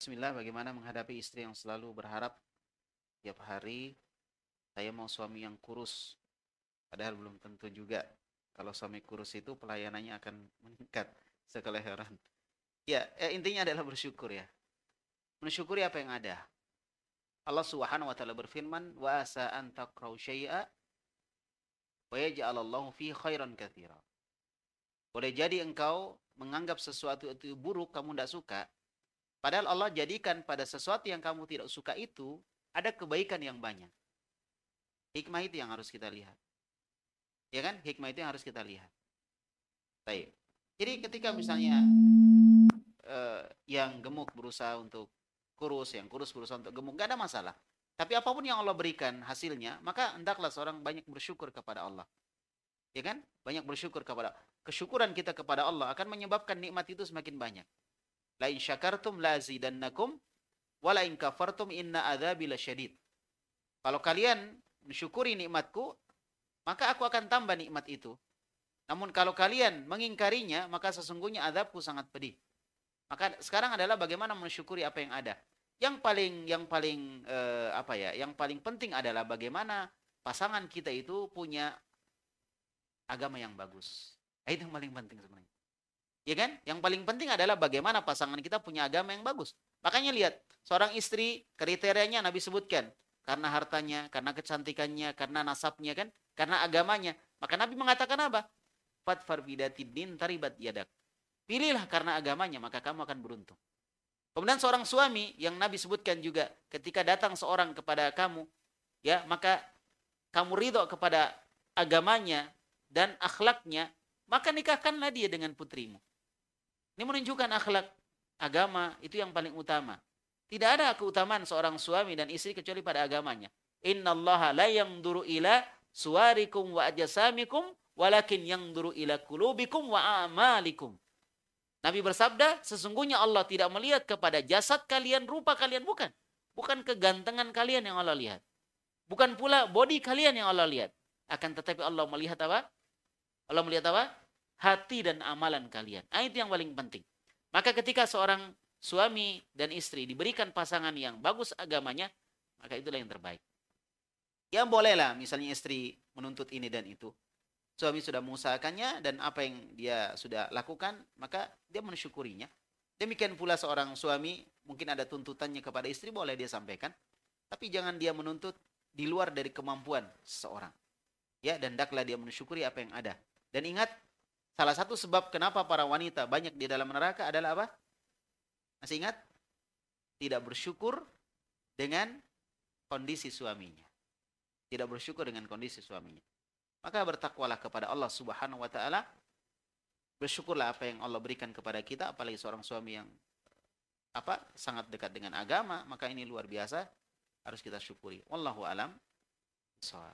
Bismillah, bagaimana menghadapi istri yang selalu berharap tiap hari saya mau suami yang kurus, padahal belum tentu juga. Kalau suami kurus itu pelayanannya akan meningkat sekeleheran. Ya, eh, intinya adalah bersyukur ya. Mensyukuri apa yang ada. Allah Subhanahu wa taala berfirman, "Wa asa an takrahu wa yaj'alallahu fi khairan katsira." Boleh jadi engkau menganggap sesuatu itu buruk, kamu tidak suka, Padahal Allah jadikan pada sesuatu yang kamu tidak suka itu ada kebaikan yang banyak. Hikmah itu yang harus kita lihat. Ya kan? Hikmah itu yang harus kita lihat. Baik. Jadi ketika misalnya eh, yang gemuk berusaha untuk kurus, yang kurus berusaha untuk gemuk, gak ada masalah. Tapi apapun yang Allah berikan hasilnya, maka hendaklah seorang banyak bersyukur kepada Allah. Ya kan? Banyak bersyukur kepada kesyukuran kita kepada Allah akan menyebabkan nikmat itu semakin banyak. La in syakartum la zidannakum wa la in kafartum inna adzabi lasyadid. Kalau kalian mensyukuri nikmatku, maka aku akan tambah nikmat itu. Namun kalau kalian mengingkarinya, maka sesungguhnya azabku sangat pedih. Maka sekarang adalah bagaimana mensyukuri apa yang ada. Yang paling yang paling eh, apa ya? Yang paling penting adalah bagaimana pasangan kita itu punya agama yang bagus. Itu yang paling penting sebenarnya. Ya kan? Yang paling penting adalah bagaimana pasangan kita punya agama yang bagus. Makanya lihat, seorang istri kriterianya Nabi sebutkan. Karena hartanya, karena kecantikannya, karena nasabnya kan, karena agamanya. Maka Nabi mengatakan apa? Fat farbidatidin taribat yadak. Pilihlah karena agamanya, maka kamu akan beruntung. Kemudian seorang suami yang Nabi sebutkan juga ketika datang seorang kepada kamu, ya maka kamu ridho kepada agamanya dan akhlaknya, maka nikahkanlah dia dengan putrimu. Ini menunjukkan akhlak agama itu yang paling utama. Tidak ada keutamaan seorang suami dan istri kecuali pada agamanya. Innallaha la duru ila suarikum wa ajasamikum walakin yang duru ila kulubikum wa amalikum. Nabi bersabda, sesungguhnya Allah tidak melihat kepada jasad kalian, rupa kalian, bukan. Bukan kegantengan kalian yang Allah lihat. Bukan pula body kalian yang Allah lihat. Akan tetapi Allah melihat apa? Allah melihat apa? hati dan amalan kalian. Nah, itu yang paling penting. Maka ketika seorang suami dan istri diberikan pasangan yang bagus agamanya, maka itulah yang terbaik. Yang bolehlah misalnya istri menuntut ini dan itu. Suami sudah mengusahakannya dan apa yang dia sudah lakukan, maka dia mensyukurinya. Demikian pula seorang suami mungkin ada tuntutannya kepada istri boleh dia sampaikan, tapi jangan dia menuntut di luar dari kemampuan seseorang. Ya, dan daklah dia mensyukuri apa yang ada. Dan ingat Salah satu sebab kenapa para wanita banyak di dalam neraka adalah apa? Masih ingat? Tidak bersyukur dengan kondisi suaminya. Tidak bersyukur dengan kondisi suaminya. Maka bertakwalah kepada Allah Subhanahu wa taala. Bersyukurlah apa yang Allah berikan kepada kita apalagi seorang suami yang apa? sangat dekat dengan agama, maka ini luar biasa harus kita syukuri. Wallahu alam. Soal.